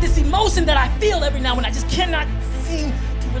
this emotion that I feel every now and I just cannot seem to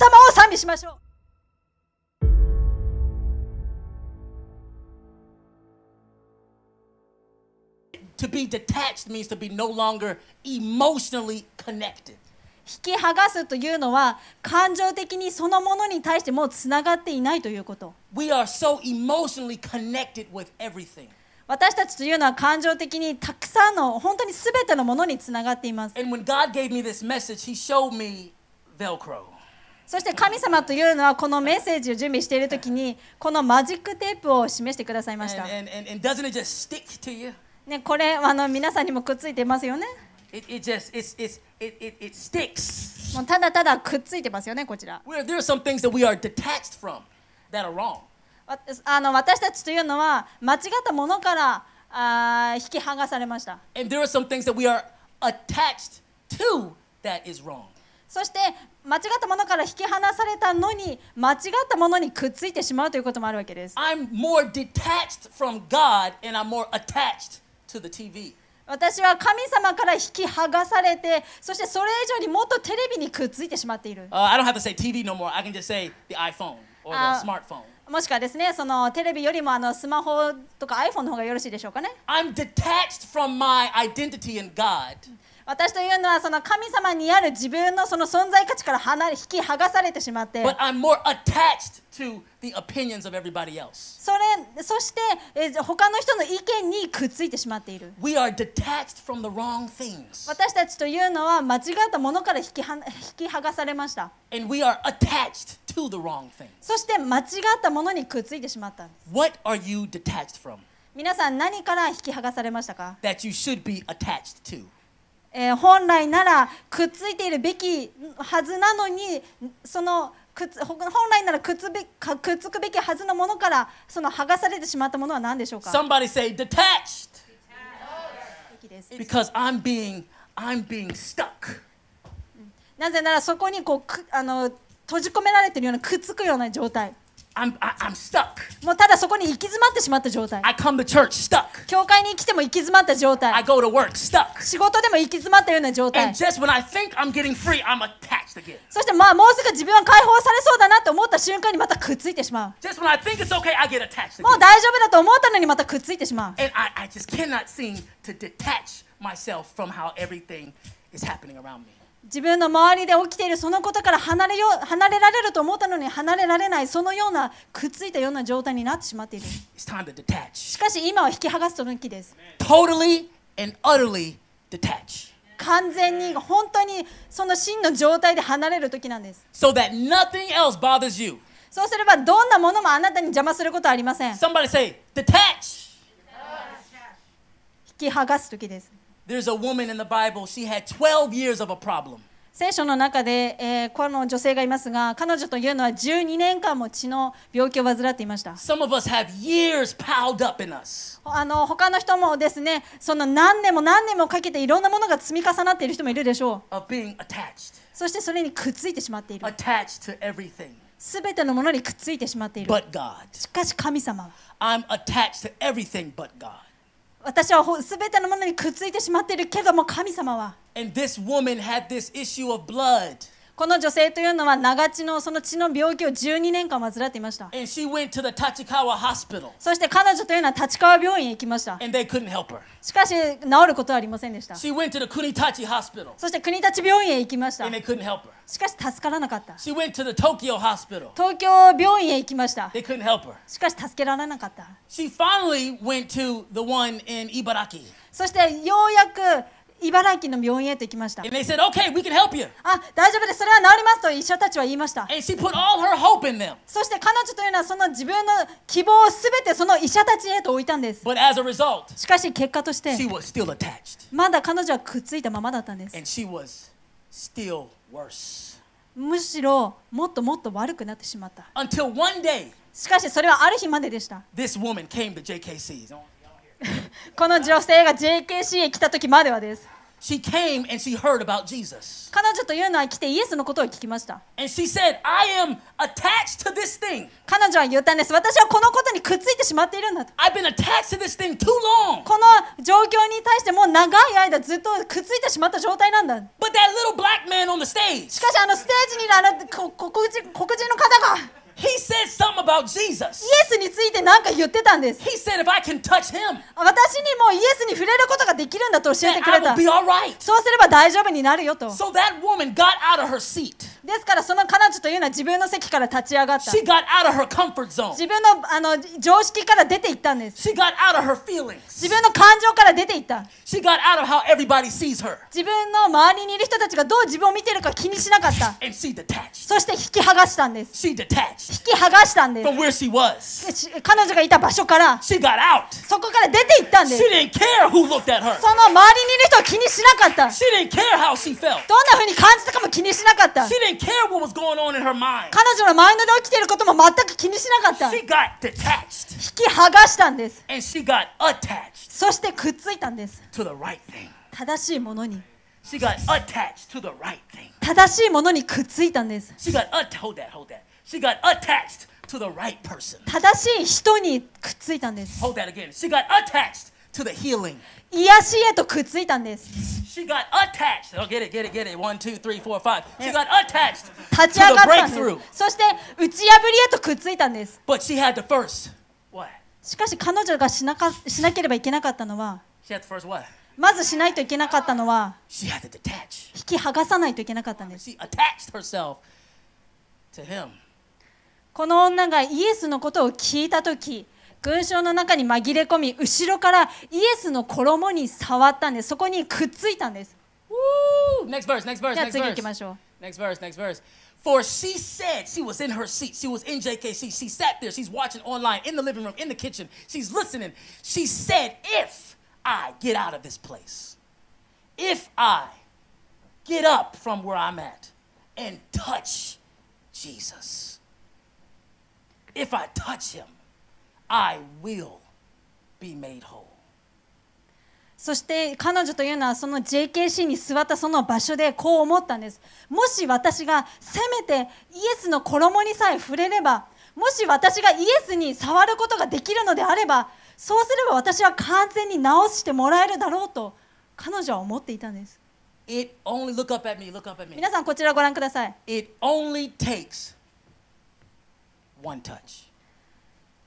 様を賛美しましょう引き剥がすというのは感情的にそのものに対してもうつながっていないということ。We are so emotionally connected with everything. 私たちというのは感情的にたくさんの本当にすべてのものにつながっています。And when God gave me this message, He showed me Velcro. そして神様というのはこのメッセージを準備しているときにこのマジックテープを示してくださいました。ね、これあの皆さんにもくっついてますよね。もうただただくっついてますよね、こちら。あの私たちというのは間違ったものからあ引き剥がされました。そして間違ったものから引き離されたのに間違ったものにくっついてしまうということもあるわけです。I'm more detached from God and I'm more attached to the TV. 私は神様から引き剥がされて、そしてそれ以上にもっとテレビにくっついてしまっている。Uh, I don't have to say TV no more. I can just say the iPhone or the smartphone. もしくはですね、そのテレビよりもあのスマホとか iPhone の方がよろしいでしょうかね。I'm detached from my identity in God. 私というのはその神様にある自分のその存在価値から離れ引き剥がされてしまってそれそしてえ他の人の意見にくっついてしまっている私たちというのは間違ったものから引きは引き剥がされましたそして間違ったものにくっついてしまった皆さん何から引き剥がされましたかえー、本来ならくっついているべきはずなのにそのくつ本来ならくっつべくっつくべきはずのものからその剥がされてしまったものは何でしょうか Somebody say detached! Because I'm being, I'm being stuck. なぜならそこにこうくあの閉じ込められているようなくっつくような状態。I'm, I'm stuck. もうただそこに行き詰まってしまった状態。I come to church stuck. 教会に来ても行き詰まった状態。I go to work stuck. 仕事でも行き詰まったような状態。And just when I think I'm getting free, I'm attached again. そしてまあもうすぐ自分は解放されそうだなと思った瞬間にまたくっついてしまう。Just when I think it's okay, I get attached again. もう大丈夫だと思ったのにまたくっついてしまう。And I, I just cannot seem to detach myself from how everything is happening around me. 自分の周りで起きているそのことから離れよ離れられると思ったのに離れられないそのようなくっついたような状態になってしまっているしかし今は引き剥がすと抜きです totally and utterly detach 完全に本当にその真の状態で離れる時なんです so that nothing else bothers you そうすればどんなものもあなたに邪魔することはありません somebody say detach 引き剥がす時です There's a woman in the Bible, she had 12 years of a problem. 聖書の中で、えー、この女性がいますが、彼女というのは12年間も血の病気を患っていました。Some of us have years piled up in us. あの他の人もですね、その何年も何年もかけていろんなものが積み重なっている人もいるでしょう。Of being attached. そしてそれにくっついてしまっている。Attached to everything. すべてのものにくっついてしまっている。But God. しかし神様は。I'm attached to everything but God. 私はすべてのものにくっついてしまっているけども神様は。And this woman had this issue of blood. この女性というのは長血のその血の病気を12年間患っていました。そして彼女というのは立川病院へ行きました。しかし治ることはありませんでした。そして国立病院へ行きました。しかし助からなかった。東京病院へ行きました。しかし助けられなかった。そしてようやく茨城の病院へと行きました。And they said, okay, we can help you. あ、大丈夫です。それは治りますと医者たちは言いました。And she put all her hope in them. そして彼女というのはその自分の希望をすべてその医者たちへと置いたんです。But as a result, しかし結果として、she was still attached. まだ彼女はくっついたままだったんです。And she was still worse. むしろもっともっと悪くなってしまった。Until one day, しかしそれはある日まででした。This woman came to JKC. この女性が JKC へ来た時まではです。She came and she heard about Jesus. 彼女というのは来てイエスのことを聞きました。And she said, I am attached to this thing. 彼女は言ったんです。私はこのことにくっついてしまっているんだ。I've been attached to this thing too long. この状況に対してもう長い間ずっとくっついてしまった状態なんだ。But that little black man on the stage. しかしあのステージにいるあの黒人の方が。He said something about Jesus. イエスについて何か言ってたんです。He said, If I can touch him, 私にもイエスに触れることができるんだと教えてくれ then I た will。be all right. そうすれば大丈夫になるよと。So that woman got out of her seat. ですからその彼女というのは自分の席から立ち上がった。She 自 got out of her comfort zone. 分のあの常識から出ていったんです。She got out of her feelings. 自分の感情から出ていった。She got out of how everybody sees her 自分の周りにいる人たちがどう自分を見てるか気にしなかった。and she detached. そして引き剥がしたんです。She detached. 引き剥がしたんです。彼女がいた場所から、そこから出て行ったんです。その周りにいる人は気にしなかった。どんな風に感じたかも気にしなかった。彼女のマインドで起きていることも全く気にしなかった。引き剥がしたんです。そしてくっついたんです。しい正しいものにくっついたんです。She got attached to the right person. 正しい人にくっついたんです。Hold that again. She got attached to the healing. 癒しへとくっついたんです。She got attached. Oh, get it, get it, get it. One, two, three, four, five. She got attached. 立ち上がったんです。そして打ち破りへとくっついたんです。But she had the first. What? しかし彼女がしなかしなければいけなかったのは。She had the first what? まずしないといけなかったのは引き剥がさないといけなかったんです。この女がイエスのことを聞いた時群衆の中に紛れ込み後ろからイエスの衣に触ったんですそこにくっついたんです Next verse, next verse, じゃ e 次行きましょう Next verse, next verse For she said she was in her seat. She was in JKC. She sat there. She's watching online, in the living room, in the kitchen. She's listening. She said, If I get out of this place, if I get up from where I'm at and touch Jesus. If I touch him, I will be made whole. そして彼女というのはその JKC に座ったその場所でこう思ったんです。もし私がせめてイエスの衣にさえ触れれば、もし私がイエスに触ることができるのであれば、そうすれば私は完全に直してもらえるだろうと彼女は思っていたんです。皆さんこちらをご覧ください。It only takes one touch.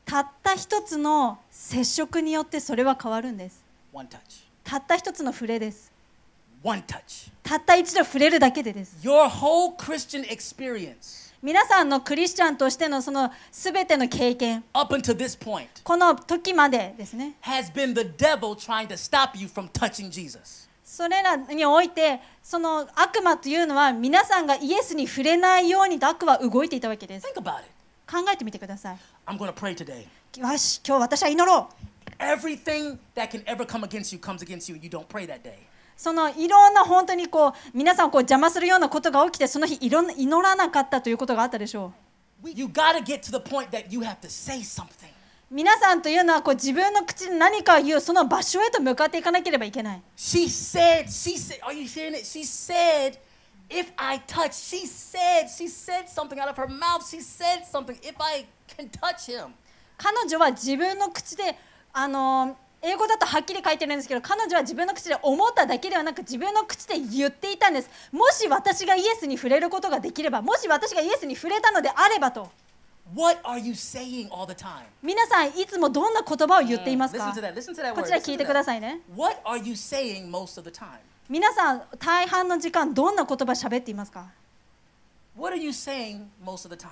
たった一つの接触によってそれは変わるんです。One touch. たった一つの触れです。One touch. たった一度触れるだけでです。Your whole Christian experience. 皆さんのクリスチャンとしてのそのすべての経験 Up until this point, この時までですね has been the devil trying to stop you from touching Jesus. それらにおいてその悪魔というのは皆さんがイエスに触れないようにと悪は動いていたわけです。Think about it. 考えてみてください。I'm gonna pray today. よし、今日私は祈ろう。Everything that can ever come against you comes against you and you don't pray that day. そのいろんな本当にこう皆さんをこう邪魔するようなことが起きてその日いろん祈らなかったということがあったでしょう。You gotta get to the point that you have to say something. 皆さんというのはこう自分の口で何かを言うその場所へと向かっていかなければいけない。She said, she said, are you hearing it? She said, If I touch, she said, she said something out of her mouth. She said something. If I can touch him. 彼女は自分の口で、あの英語だとはっきり書いてるんですけど彼女は自分の口で思っただけではなく自分の口で言っていたんですもし私がイエスに触れることができればもし私がイエスに触れたのであればと What are you saying all the time? 皆さんいつもどんな言葉を言っていますか、mm. Listen to that. Listen to that こちら聞いてくださいね What are you saying most of the time? 皆さん大半の時間どんな言葉喋っていますか What are you saying most of the time?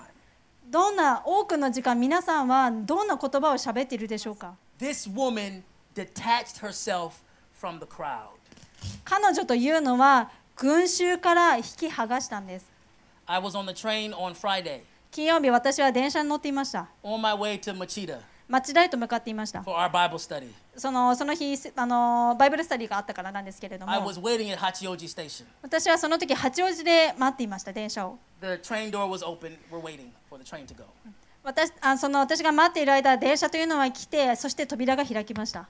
どんな多くの時間皆さんはどんな言葉を喋っているでしょうか This woman detached herself from the crowd. 彼女というのは群衆から引き剥がしたんです。I was on the train on Friday. 金曜日私は電車に乗っていました。On my way to Machida. 町田へと向かっていました。For our Bible study. そのその日あの、バイブルスタディがあったからなんですけれども、私はその時八王子で待っていました、電車を。私が待っている間、電車というのは来て、そして扉が開きました。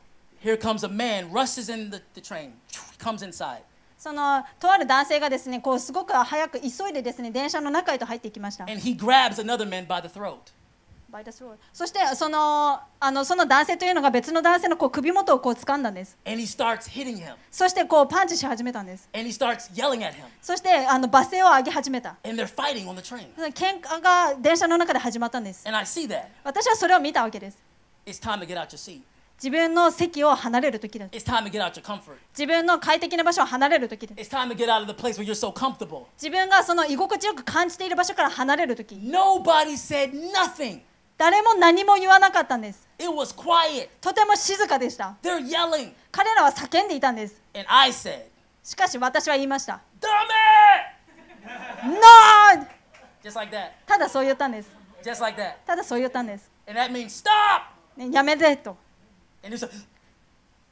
そのとある男性がですねこうすごく早く急いでですね電車の中へと入っていきました。そしてそのあのその男性というのが別の男性のこう首元をこう掴んだんです。そしてこうパンチし始めたんです。そしてあの罵声を上げ始めた。喧嘩が電車の中で始まったんです。私はそれを見たわけです。自分の席を離れる時です。自分の快適な場所を離れる時です。自分がその居心地よく感じている場所から離れる時。Nobody said nothing. 誰も何も言わなかったんです。It was quiet. とても静かでした。They're yelling. 彼らは叫んでいたんです。And I said, しかし私は言いました。ダメ !No! Just like that. ただそう言ったんです。Just like that. ただそう言ったんです。And that means, Stop! ね、やめてと。And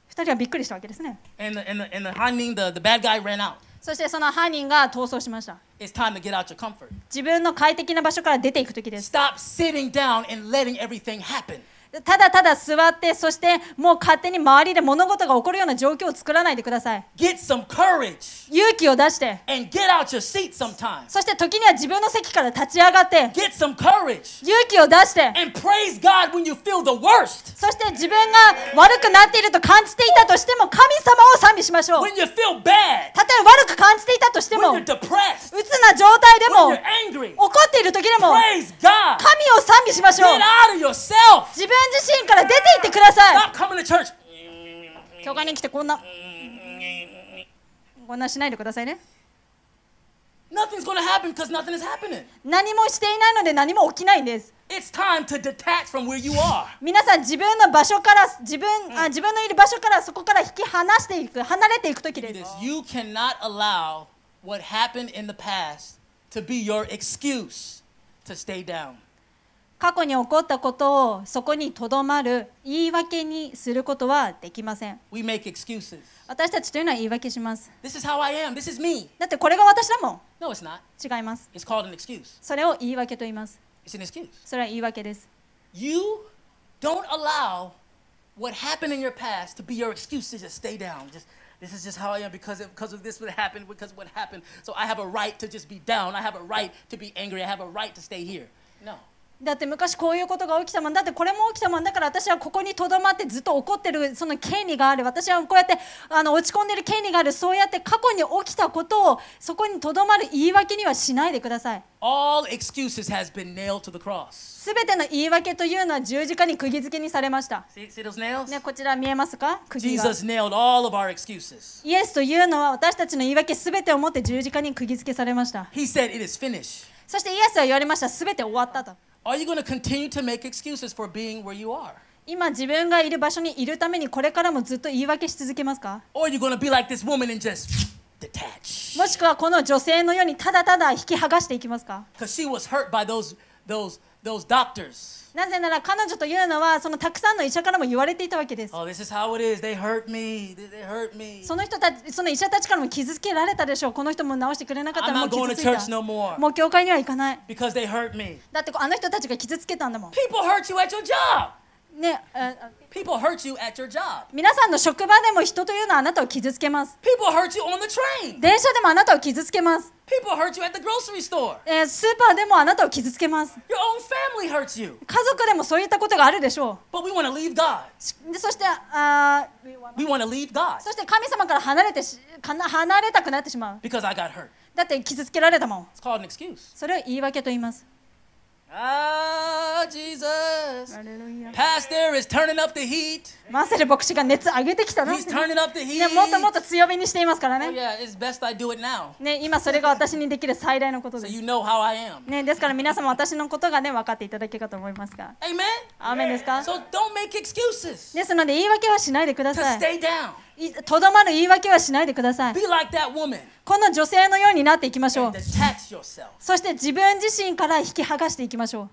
二人はびっくりしたわけですね。And the, and the, and the, I mean the, the bad guy ran out. そしてその犯人が逃走しました。It's time to get out your comfort. 自分の快適な場所から出ていく時です。Stop sitting down and letting everything happen. ただただ座って、そしてもう勝手に周りで物事が起こるような状況を作らないでください。勇気を出してそ、して時には自分の席から立ち上がって、勇気を出して、そして自分が悪くなっていると感じていたとしても、神様を賛美しましょう。w h e たとえ悪く感じていたとしても、うつな状態でも、怒っている時でも、神を賛美しましょう。自身から出ていってください Stop coming to church. 教会に来てこんなこんなしないでくださいね Nothing's going to happen because nothing is happening. 何もしていないので何も起きないんです It's time to detach from where you are. 皆さん自分の場所から自分あ自分のいる場所からそこから引き離していく離れていく時です You cannot allow what happened in the past to be your excuse to stay down. 過去に起こったことをそこにとどまる言い訳にすることはできません。We make excuses. 私たちというのは言い訳します。This is how I am. This is me. だってこれが私だもん。No, it's not. 違います。It's called an excuse. それを言い訳と言います。It's an excuse. それは言い訳です。You don't allow what happened in your past to be your excuse to just stay down. Just This is just how I am because of, because of this what happened, because of what happened. So I have a right to just be down. I have a right to be angry. I have a right to stay here. No. だって昔こういうことが起きたもんだってこれも起きたもんだから私はここにとどまってずっと怒ってるその権利がある私はこうやってあの落ち込んでる権利があるそうやって過去に起きたことをそこにとどまる言い訳にはしないでください全ての言い訳というのは十字架に釘付けにされました see, see ねこちら見えますか釘が Jesus イエスというのは私たちの言い訳全てをもって十字架に釘付けされました said そしてイエスは言われました全て終わったと Are you going to continue to make excuses for being where you are? 今自分がいる場所にいるためにこれからもずっと言い訳し続けますか Or are you going to be like this woman and just detach? もしくはこの女性のようにただただ引き剥がしていきますか Because she was hurt by those those those doctors. なぜなら彼女というのはそのたくさんの医者からも言われていたわけです。その人たち、その医者たちからも傷つけられたでしょう。この人も治してくれなかったらもう傷ついた。No、もう教会には行かない。だってあの人たちが傷つけたんだもん。People hurt you at your job. ね、People hurt you at your job. 皆さんの職場でも人というのはあなたを傷つけます。People hurt you on the train. 電車でもあなたを傷つけます。People hurt you at the grocery store. えー、スーパーでもあなたを傷つけます。Your own family hurts you. 家族でもそういったことがあるでしょう。But we want to leave God. そして、あ we want to leave God. そして神様から離れてし離れたくなってしまう。Because I got hurt. だって傷つけられたもん。It's called an excuse. それを言い訳と言います。Ah, Jesus. Pastor is turning up the heat. マセル牧師が熱上げてきたな、ね、もっともっと強火にしていますからね,、oh, yeah, ね今それが私にできる最大のことです、so you know how I am. ね、ですから皆様私のことが、ね、分かっていただけるかと思いますか a m e アメンですか、yeah. so、don't make excuses. ですので言い訳はしないでください to stay とどまる言い訳はしないでください。この女性のようになっていきましょう。そして自分自身から引き剥がしていきましょう。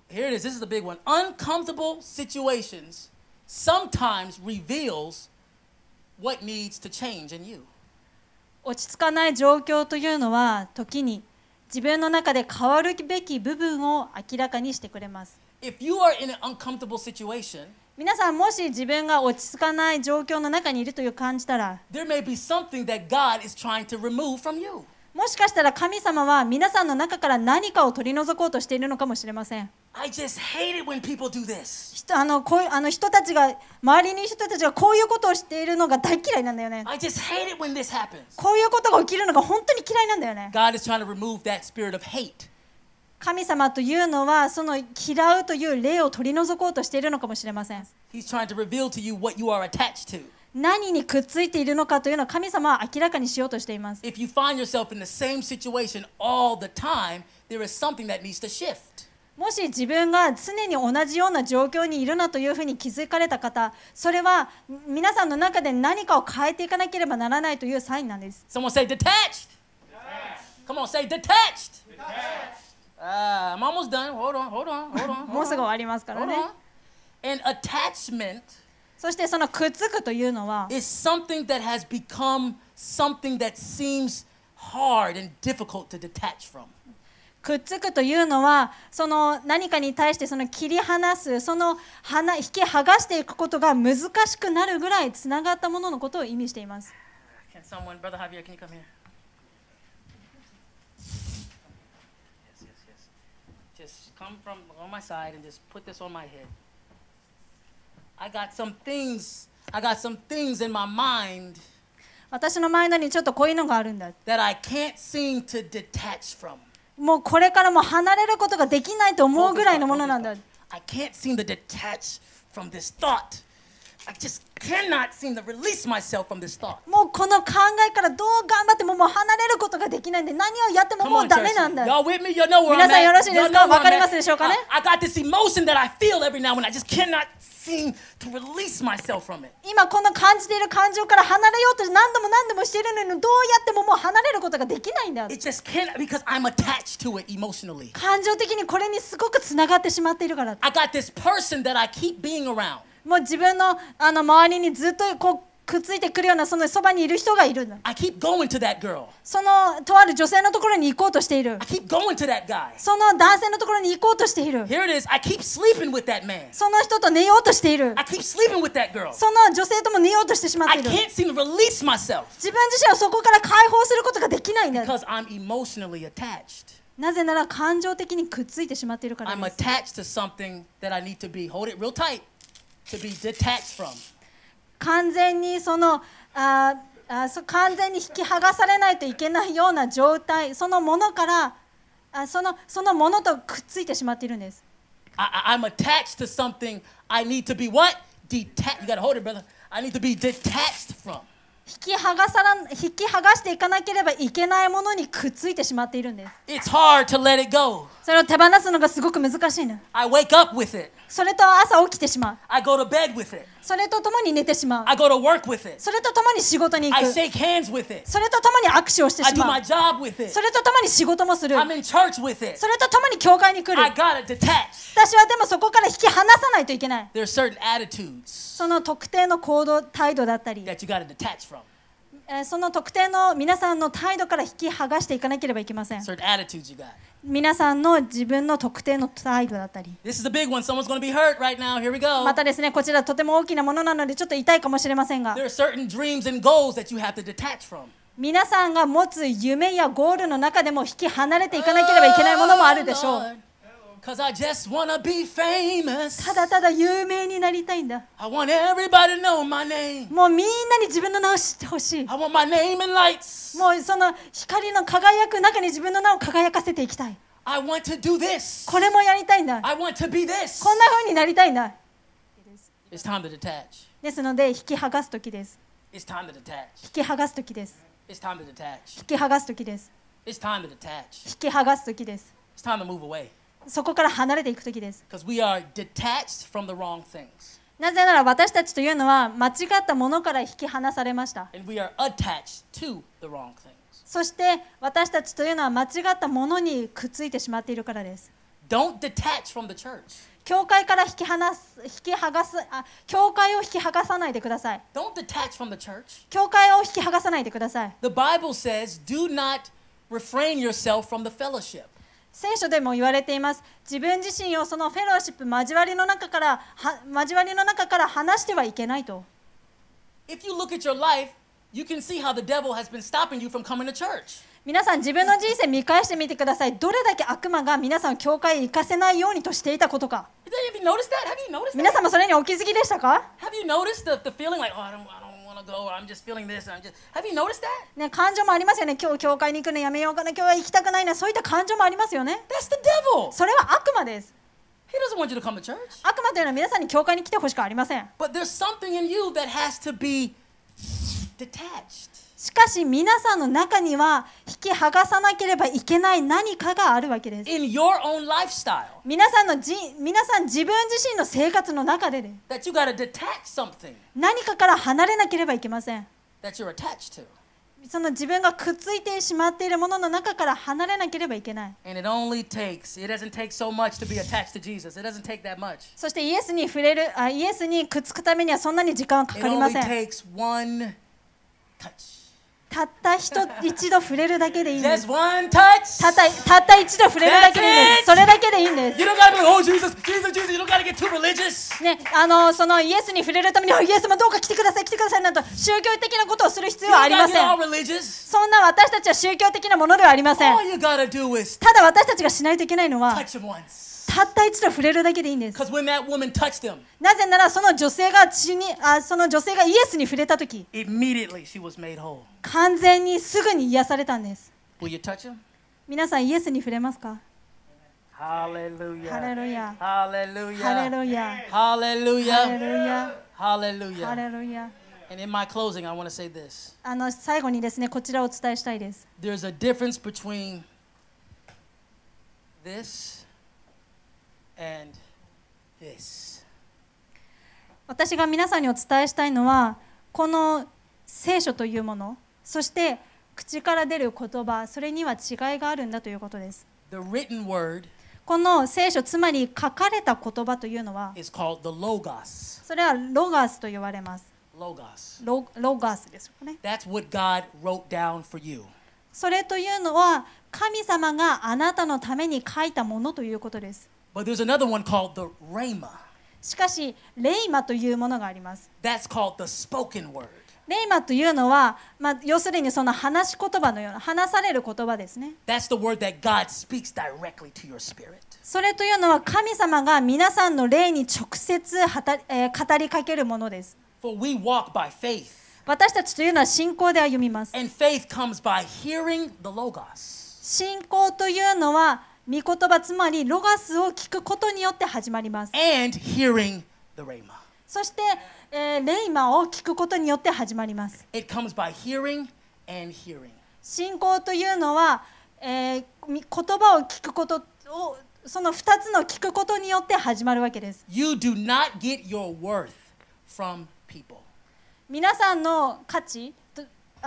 落ち着かない状況というのは時に自分の中で変わるべき部分を明らかにしてくれます。皆さんもし自分が落ち着かない状況の中にいるという感じたらもしかしたら神様は皆さんの中から何かを取り除こうとしているのかもしれません。人たちが、周りに人たちがこういうことをしているのが大嫌いなんだよね。こういうことが起きるのが本当に嫌いなんだよね。God is trying to remove that spirit of hate. 神様というのはその嫌うという霊を取り除こうとしているのかもしれません。何にくっついているのかというのを神様は明らかにしようとしています。If you find yourself in the same situation all the time, there is something that needs to shift. もし自分が常に同じような状況にいるなというふうに気づかれた方、それは皆さんの中で何かを変えていかなければならないというサインなんです。Someone say detached! Come on, say detached! もありますからね。And attachment そしてそのくっつくというのは is something that has become something that seems hard and difficult to detach from. くっつくというのはその何かに対してその切り離すその引き剥がしていくことが難しくなるぐらいつながったもののことを意味しています。Can someone, Brother Javier, can you come here? Just come from on my side and just put this on my head. I got some things, I got some things in my mind. 私の間にちょっとこういうのがあるんだ。もうこれからも離れることができないと思うぐらいのものなんだ。I can't seem to detach from this thought. I just cannot seem to release myself from this thought. もうこの考えからどう頑張ってももう離れることができないんで何をやってももうダメなんだ。Y'all with me? You know where 皆さんよろしいですかわかりますでしょうかね I, I got this emotion that I feel every now and I just cannot seem to release myself from it. 今この感じている感情から離れようと何度も何度もしているのにどうやってももう離れることができないんだ。It just cannot because I'm attached to it emotionally. 感情的にこれにすごくつながってしまっているから。I got this person that I keep being around. もう自分のあの周りにずっとこうくっついてくるようなそのそばにいる人がいる I keep going to that girl. そのとある女性のところに行こうとしている I keep going to that guy. その男性のところに行こうとしている Here it is. I keep sleeping with that man. その人と寝ようとしている I keep sleeping with that girl. その女性とも寝ようとしてしまっている I can't seem to release myself. 自分自身をそこから解放することができないんだ Because I'm emotionally attached. なぜなら感情的にくっついてしまっているからです I'm attached to something that I need to be. Hold it real tight. to be detached from. 完全にそのああそ完全に引き剥がされないといけないような状態そのものからあそのそのものとくっついてしまっているんです。I, I'm attached to something I need to be what? Detached. You gotta hold it, brother. I need to be detached from. 引き剥がさら引き剥がしていかなければいけないものにくっついてしまっているんです。It's hard to let it go. それを手放すのがすごく難しいの。I wake up with it. それと朝起きてしまう。I go to bed with it. それと共に寝てしまう。I go to work with it. それと共に仕事に行く。I shake hands with it. それと共に握手をしてしまう。I do my job with it. それと共に仕事もする。I'm in church with it. それと共に教会に来る。I gotta detach. 私はでもそこから引き離さないといけない。There are certain attitudes. その特定の行動、態度だったり。That you gotta detach from. その特定の皆さんの態度から引き剥がしていかなければいけません。Certain attitudes you got. 皆さんの自分の特定の態度だったり。またですね、こちらとても大きなものなので、ちょっと痛いかもしれませんが。皆さんが持つ夢やゴールの中でも引き離れていかなければいけないものもあるでしょう。Cause I just wanna be famous. ただただ有名になりたいんだ。I want everybody to know my name. もうみんなに自分の名を知ってほしい。I want my name and lights. もうその光の輝く中に自分の名を輝かせていきたい。I want to do this. これもやりたいんだ。I want to be this. こんな風になりたいんだ。It's time to detach. ですので、引き剥がす時です。It's time to detach. 引き剥がす時です。It's time to detach. 引き剥がす時です。It's time to detach. 引き剥がす時です。It's time to move away. そこから離れていくとです。なぜなら私たちというのは間違ったものから引き離されました。そして私たちというのは間違ったものにくっついてしまっているからです。教会から引き離す、引き剥がす、あ教会を引き剥がさないでください。教会を引き剥がさないでください。聖書でも言われています自分自身をそのフェローシップ交わりの中からは交わりの中から離してはいけないと皆さん自分の人生見返してみてくださいどれだけ悪魔が皆さん教会へ行かせないようにとしていたことか皆さんもそれにお気づきでしたか wanna go, or I'm just feeling this, I'm just. Have you noticed that? ね、感情もありますよね。今日教会に行くのやめようかな、今日は行きたくないな、そういった感情もありますよね。That's the devil. それは悪魔です。He doesn't want you to come to church. 悪魔というのは皆さんに教会に来てほしくありません。But there's something in you that has to be detached. しかし皆さんの中には引き剥がさなければいけない何かがあるわけです。In your own lifestyle. 皆さんのじ皆さん自分自身の生活の中で、That you gotta detach something. 何かから離れなければいけません。That you're attached to. その自分がくっついてしまっているものの中から離れなければいけない。そしてイエスに触れるあ、イエスにくっつくためにはそんなに時間はかかりません。It only takes one touch. たった一一度触れるだけでいいんです。たったたった一度触れるだけでいいんです。それだけでいいんです。y e s ね、あのそのイエスに触れるために、イエスもどうか来てください、来てくださいなど宗教的なことをする必要はありません。そんな私たちは宗教的なものではありません。ただ私たちがしないといけないのは。たった一度触れるだけでいいんです。Them, なぜならその女性が血にあその女性がイエスに触れた時完全にすぐに癒されたんです。皆さん、イエスに触れますかハレルヤハレルヤハレルヤハレルヤハレルヤハレルヤハレルヤ And in my closing, I want to say this. あの最後にですね、こちらをお伝えしたいです。There's a difference between this and this. 私が皆さんにお伝えしたいのはこの聖書というものそして口から出る言葉それには違いがあるんだということです。The written word この聖書つまり書かれた言葉というのは is called the logos. それはロガスと言われます。Logos. ロロガスですよね。That's what God wrote down for you. それというのは神様があなたのために書いたものということです。But there's another one called the Rhema. しかし、レイマというものがあります。That's called the spoken word. レイマというのは、まあ、要するにその話し言葉のような、話される言葉ですね。That's the word that God speaks directly to your spirit. それというのは神様が皆さんの霊に直接はた、えー、語りかけるものです。For we walk by faith. 私たちというのは信仰で歩みます。And faith comes by hearing the logos. 信仰というのは、御言葉つまりロガスを聞くことによって始まります。And hearing the rhema. そして、えー、レイマを聞くことによって始まります。It comes by hearing and hearing. 信仰というのは、えー、言葉を聞くことをその2つの聞くことによって始まるわけです。You do not get your worth from people. 皆さんの価値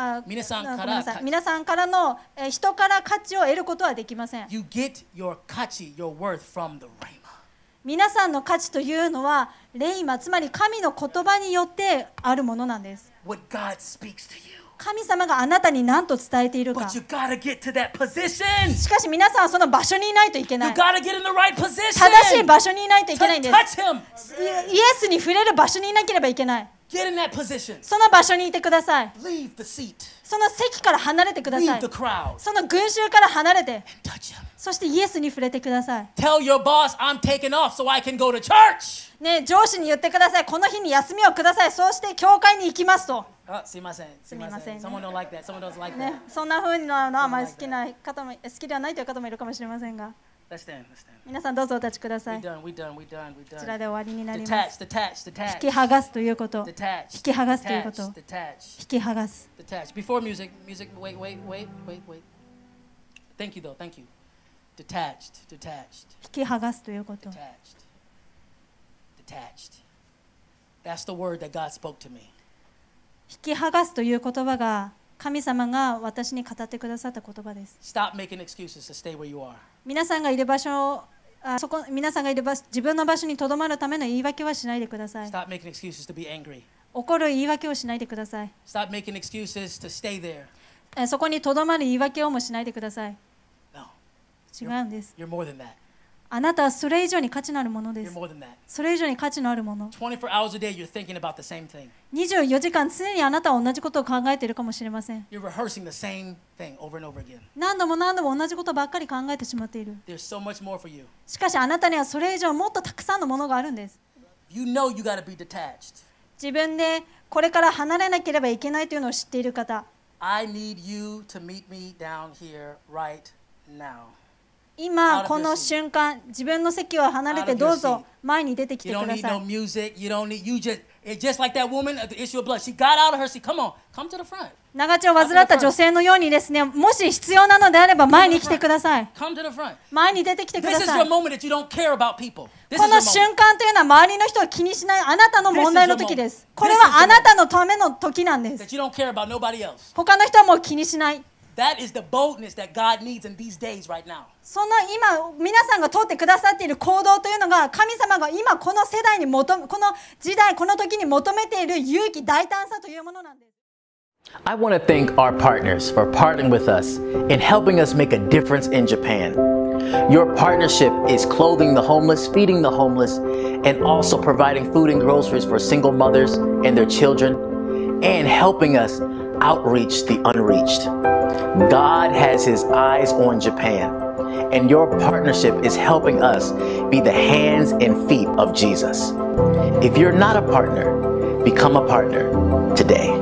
あ皆さんから皆さんからの、えー、人から価値を得ることはできません。You get your 価値、your worth from the 皆さんの価値というのは、レイマ、つまり神の言葉によってあるものなんです。What God speaks to you. 神様があなたに何と伝えているか。しかし皆さんはその場所にいないといけない。正しい場所にいないといけないんです。イエスに触れる場所にいなければいけない。Get in that position. その場所にいてください。Leave the seat. その席から離れてください。Leave the crowd. その群衆から離れて。And touch him. そしてイエスに触れてください。Tell your boss I'm taking off so I can go to church. ね上司に言ってください。この日に休みをください。そうして教会に行きますと。あすいません。すいません。せん Someone don't like that. Someone doesn't like that. ね、そんな風なのはあまり好きな方も好きではないという方もいるかもしれませんが。皆さんどうぞお立ちください。こちらで終わりになります。引き剥がすということ。引き剥がすということ。引き剥がす。Before music, music, wait, wait, wait, wait, wait. Thank you though, thank you. Detached, detached. 引き剥がすということ。Detached. Detached. That's the word that God spoke to me. 引き剥がすという言葉が神様が私に語ってくださった言葉です。Stop making excuses to stay where you are. 皆さんがいる場所あそこ皆さんがいる場自分の場所にとどまるための言い訳はしないでください。Stop making excuses to be angry. 怒る言い訳をしないでください。Stop making excuses to stay there. そこにとどまる言い訳をもしないでください。No. 違うんです。You're, you're more than that. あなたはそれ以上に価値のあるものです。それ以上に価値のあるもの。24時間常にあなたは同じことを考えているかもしれません。何度も何度も同じことばっかり考えてしまっている。しかしあなたにはそれ以上もっとたくさんのものがあるんです。自分でこれから離れなければいけないというのを知っている方。I need you to meet me down here right now. 今この瞬間自分の席を離れてどうぞ前に出てきてください。長丁を患った女性のようにですね、もし必要なのであれば前に来てください。前に出てきてください。この瞬間というのは周りの人を気にしないあなたの問題の時です。これはあなたのための時なんです。他の人はもう気にしない。That is the boldness that God needs in these days right now. その今皆さんが通ってくださっている行動というのが神様が今この世代に求めこの時代この時に求めている勇気大胆さというものなんです。I want to thank our partners for partnering with us and helping us make a difference in Japan. Your partnership is clothing the homeless, feeding the homeless, and also providing food and groceries for single mothers and their children, and helping us outreach the unreached. God has his eyes on Japan, and your partnership is helping us be the hands and feet of Jesus. If you're not a partner, become a partner today.